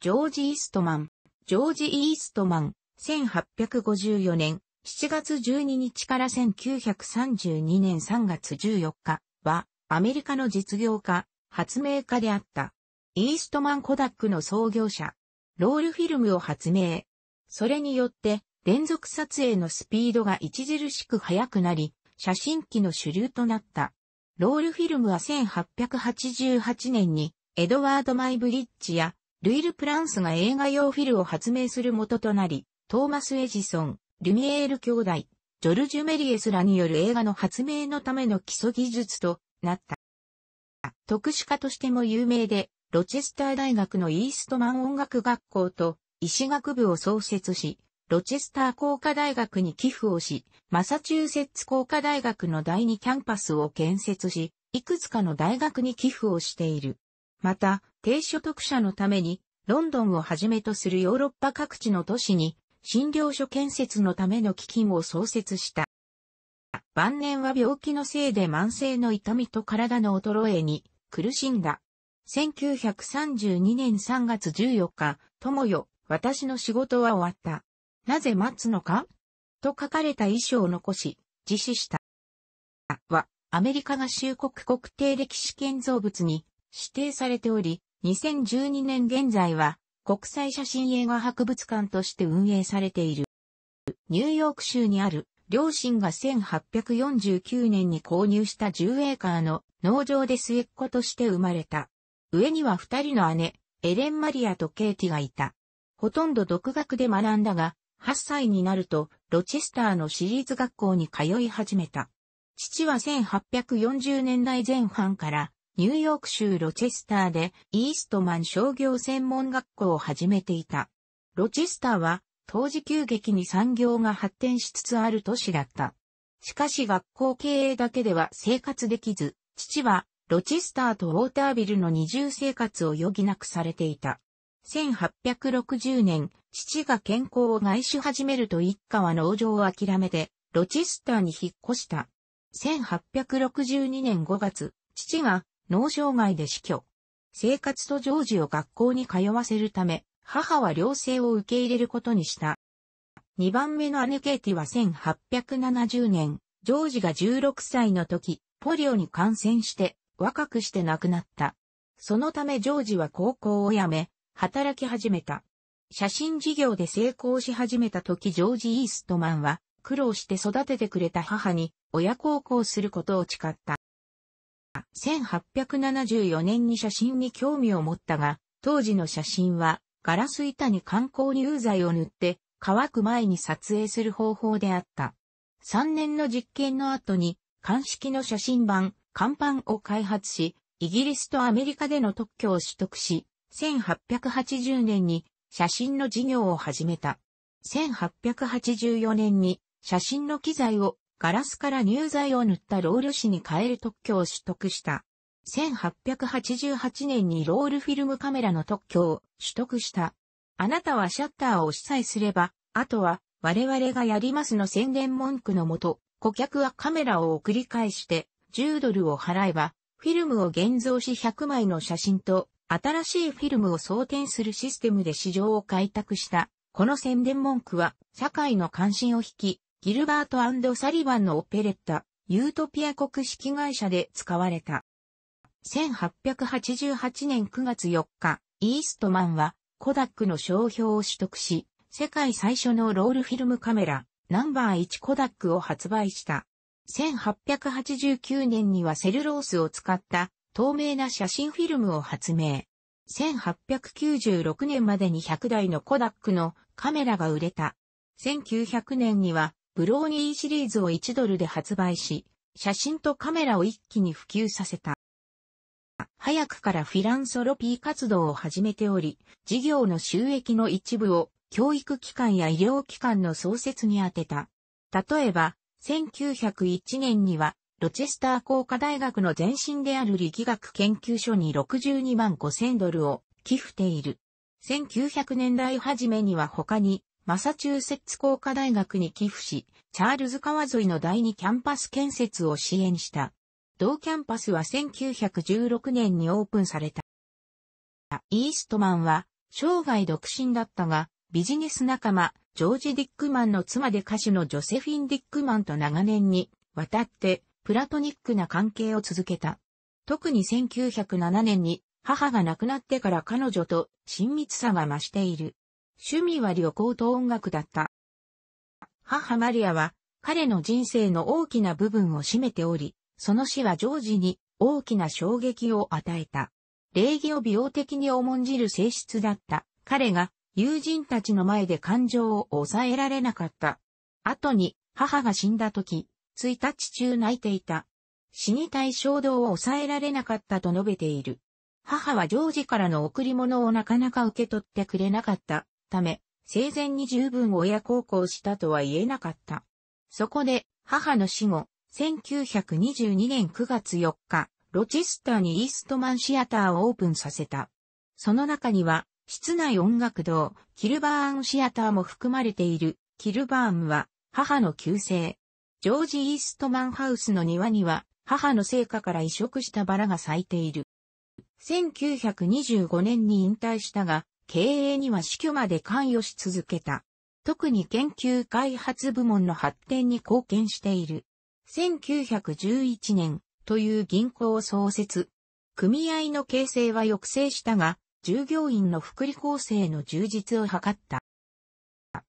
ジョージ・イーストマン。ジョージ・イーストマン、1854年7月12日から1932年3月14日は、アメリカの実業家、発明家であった。イーストマン・コダックの創業者。ロールフィルムを発明。それによって、連続撮影のスピードが著しく速くなり、写真機の主流となった。ロールフィルムは1888年に、エドワード・マイブリッジやルイル・プランスが映画用フィルを発明する元となり、トーマス・エジソン、ルミエール兄弟、ジョルジュ・メリエスらによる映画の発明のための基礎技術となった。特殊家としても有名で、ロチェスター大学のイーストマン音楽学校と医師学部を創設し、ロチェスター工科大学に寄付をし、マサチューセッツ工科大学の第2キャンパスを建設し、いくつかの大学に寄付をしている。また、低所得者のために、ロンドンをはじめとするヨーロッパ各地の都市に、診療所建設のための基金を創設した。晩年は病気のせいで慢性の痛みと体の衰えに苦しんだ。1932年3月14日、友よ、私の仕事は終わった。なぜ待つのかと書かれた遺書を残し、自死した。は、アメリカ合衆国国定歴史建造物に指定されており、2012年現在は国際写真映画博物館として運営されている。ニューヨーク州にある両親が1849年に購入した10エーカーの農場で末っ子として生まれた。上には二人の姉、エレン・マリアとケイティがいた。ほとんど独学で学んだが、8歳になると、ロチェスターの私立学校に通い始めた。父は1840年代前半からニューヨーク州ロチェスターでイーストマン商業専門学校を始めていた。ロチェスターは当時急激に産業が発展しつつある都市だった。しかし学校経営だけでは生活できず、父はロチェスターとウォータービルの二重生活を余儀なくされていた。1860年、父が健康を害し始めると一家は農場を諦めて、ロチェスターに引っ越した。1862年5月、父が脳障害で死去。生活と常時を学校に通わせるため、母は寮生を受け入れることにした。2番目の姉ケイティは1870年、ジョージが16歳の時、ポリオに感染して、若くして亡くなった。そのためジョージは高校を辞め、働き始めた。写真事業で成功し始めた時ジョージ・イーストマンは、苦労して育ててくれた母に親孝行することを誓った。1874年に写真に興味を持ったが、当時の写真はガラス板に観光乳剤を塗って乾く前に撮影する方法であった。3年の実験の後に、鑑識の写真版、看板を開発し、イギリスとアメリカでの特許を取得し、1880年に写真の事業を始めた。1884年に写真の機材をガラスから乳剤を塗ったロール紙に変える特許を取得した。1888年にロールフィルムカメラの特許を取得した。あなたはシャッターを主催すれば、あとは我々がやりますの宣伝文句のもと、顧客はカメラを送り返して10ドルを払えば、フィルムを現像し100枚の写真と新しいフィルムを装填するシステムで市場を開拓した。この宣伝文句は社会の関心を引き、ギルバートサリバンのオペレッタ、ユートピア国式会社で使われた。1888年9月4日、イーストマンはコダックの商標を取得し、世界最初のロールフィルムカメラ、ナンバー1コダックを発売した。1889年にはセルロースを使った透明な写真フィルムを発明。1896年までに100台のコダックのカメラが売れた。1900年にはブローニーシリーズを1ドルで発売し、写真とカメラを一気に普及させた。早くからフィランソロピー活動を始めており、事業の収益の一部を教育機関や医療機関の創設に充てた。例えば、1901年には、ロチェスター工科大学の前身である力学研究所に62万5 0 0 0ドルを寄付ている。1900年代初めには他にマサチューセッツ工科大学に寄付し、チャールズ川沿いの第2キャンパス建設を支援した。同キャンパスは1916年にオープンされた。イーストマンは生涯独身だったが、ビジネス仲間、ジョージ・ディックマンの妻で歌手のジョセフィン・ディックマンと長年にわたってプラトニックな関係を続けた。特に1907年に母が亡くなってから彼女と親密さが増している。趣味は旅行と音楽だった。母マリアは彼の人生の大きな部分を占めており、その死はジョージに大きな衝撃を与えた。礼儀を美容的に重んじる性質だった彼が友人たちの前で感情を抑えられなかった。後に母が死んだ時、1日中泣いていた。死にたい衝動を抑えられなかったと述べている。母はジョージからの贈り物をなかなか受け取ってくれなかった。ため、生前に十分親孝行したとは言えなかった。そこで、母の死後、1922年9月4日、ロチスターにイーストマンシアターをオープンさせた。その中には、室内音楽堂、キルバーンシアターも含まれている、キルバーンは、母の旧姓。ジョージ・イーストマンハウスの庭には、母の成果から移植したバラが咲いている。1925年に引退したが、経営には死去まで関与し続けた。特に研究開発部門の発展に貢献している。1911年という銀行を創設。組合の形成は抑制したが、従業員の福利厚生の充実を図った。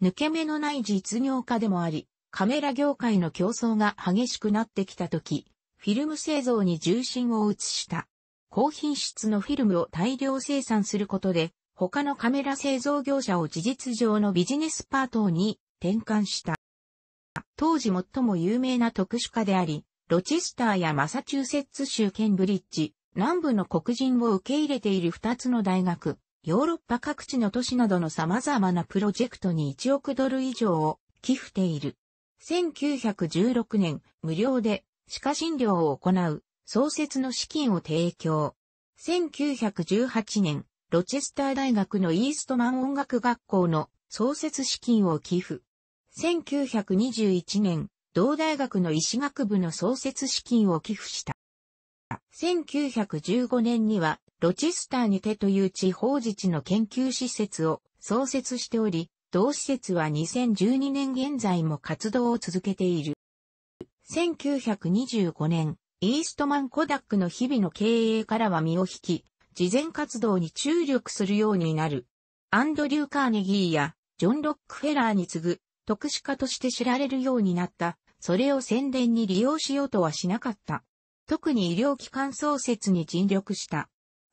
抜け目のない実業家でもあり、カメラ業界の競争が激しくなってきた時、フィルム製造に重心を移した。高品質のフィルムを大量生産することで、他のカメラ製造業者を事実上のビジネスパートに転換した。当時最も有名な特殊化であり、ロチスターやマサチューセッツ州ケンブリッジ、南部の黒人を受け入れている2つの大学、ヨーロッパ各地の都市などの様々なプロジェクトに1億ドル以上を寄付ている。1916年、無料で歯科診療を行う創設の資金を提供。1918年、ロチェスター大学のイーストマン音楽学校の創設資金を寄付。1921年、同大学の医師学部の創設資金を寄付した。1915年には、ロチェスターにてという地方自治の研究施設を創設しており、同施設は2012年現在も活動を続けている。1925年、イーストマンコダックの日々の経営からは身を引き、慈善活動に注力するようになる。アンドリュー・カーネギーやジョン・ロックフェラーに次ぐ特殊家として知られるようになった。それを宣伝に利用しようとはしなかった。特に医療機関創設に尽力した。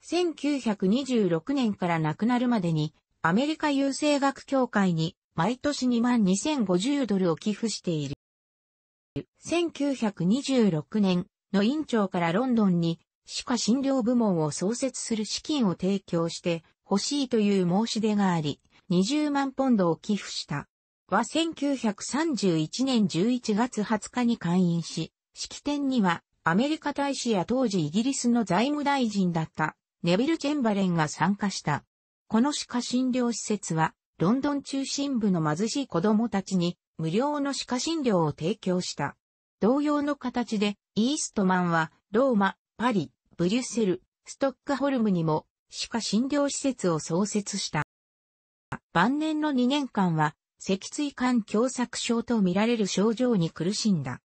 1926年から亡くなるまでに、アメリカ郵政学協会に毎年2万2050ドルを寄付している。1926年の院長からロンドンに歯科診療部門を創設する資金を提供して欲しいという申し出があり、20万ポンドを寄付した。は1931年11月20日に会員し、式典にはアメリカ大使や当時イギリスの財務大臣だったネビル・チェンバレンが参加した。この歯科診療施設はロンドン中心部の貧しい子供たちに無料の歯科診療を提供した。同様の形でイーストマンはローマ、パリ、ブリュッセル、ストックホルムにも歯科診療施設を創設した。晩年の2年間は、脊椎管狭窄症と見られる症状に苦しんだ。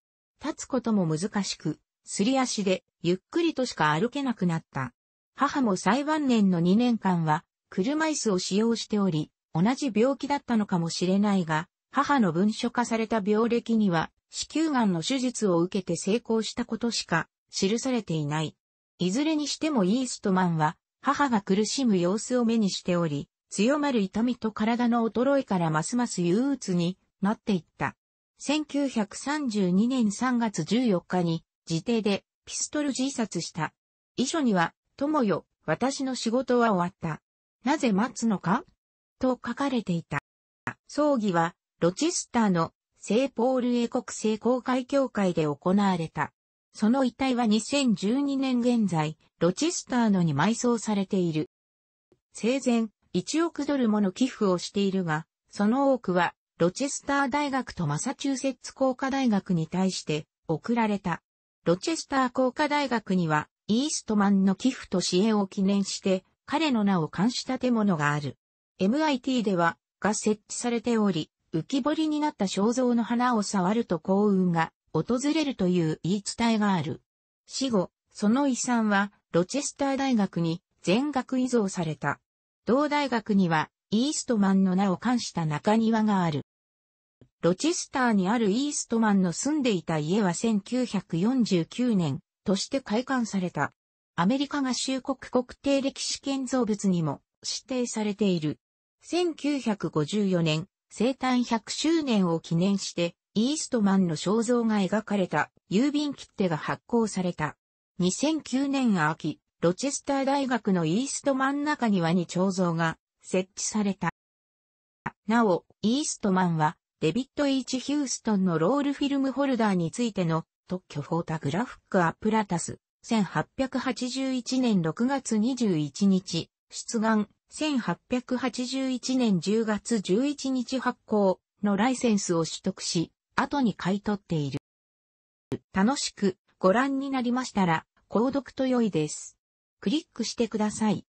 立つことも難しく、すり足でゆっくりとしか歩けなくなった。母も最晩年の2年間は車椅子を使用しており、同じ病気だったのかもしれないが、母の文書化された病歴には子宮癌の手術を受けて成功したことしか記されていない。いずれにしてもイーストマンは、母が苦しむ様子を目にしており、強まる痛みと体の衰えからますます憂鬱になっていった。1932年3月14日に、自邸でピストル自殺した。遺書には、友よ、私の仕事は終わった。なぜ待つのかと書かれていた。葬儀は、ロチスターの聖ポール英国聖公会協会で行われた。その遺体は2012年現在、ロチスターのに埋葬されている。生前、1億ドルもの寄付をしているが、その多くは、ロチェスター大学とマサチューセッツ工科大学に対して送られた。ロチェスター工科大学には、イーストマンの寄付と支援を記念して、彼の名を冠した建物がある。MIT では、が設置されており、浮き彫りになった肖像の花を触ると幸運が訪れるという言い伝えがある。死後、その遺産は、ロチェスター大学に全額遺贈された。同大学には、イーストマンの名を冠した中庭がある。ロチェスターにあるイーストマンの住んでいた家は1949年として開館された。アメリカ合衆国国定歴史建造物にも指定されている。1954年、生誕100周年を記念して、イーストマンの肖像が描かれた郵便切手が発行された。2009年秋、ロチェスター大学のイーストマン中庭に彫像が設置された。なお、イーストマンはデビッド・チ・ヒューストンのロールフィルムホルダーについての特許フォータグラフック・アプラタス、1881年6月21日、出願、1881年10月11日発行のライセンスを取得し、後に買い取っている。楽しくご覧になりましたら、購読と良いです。クリックしてください。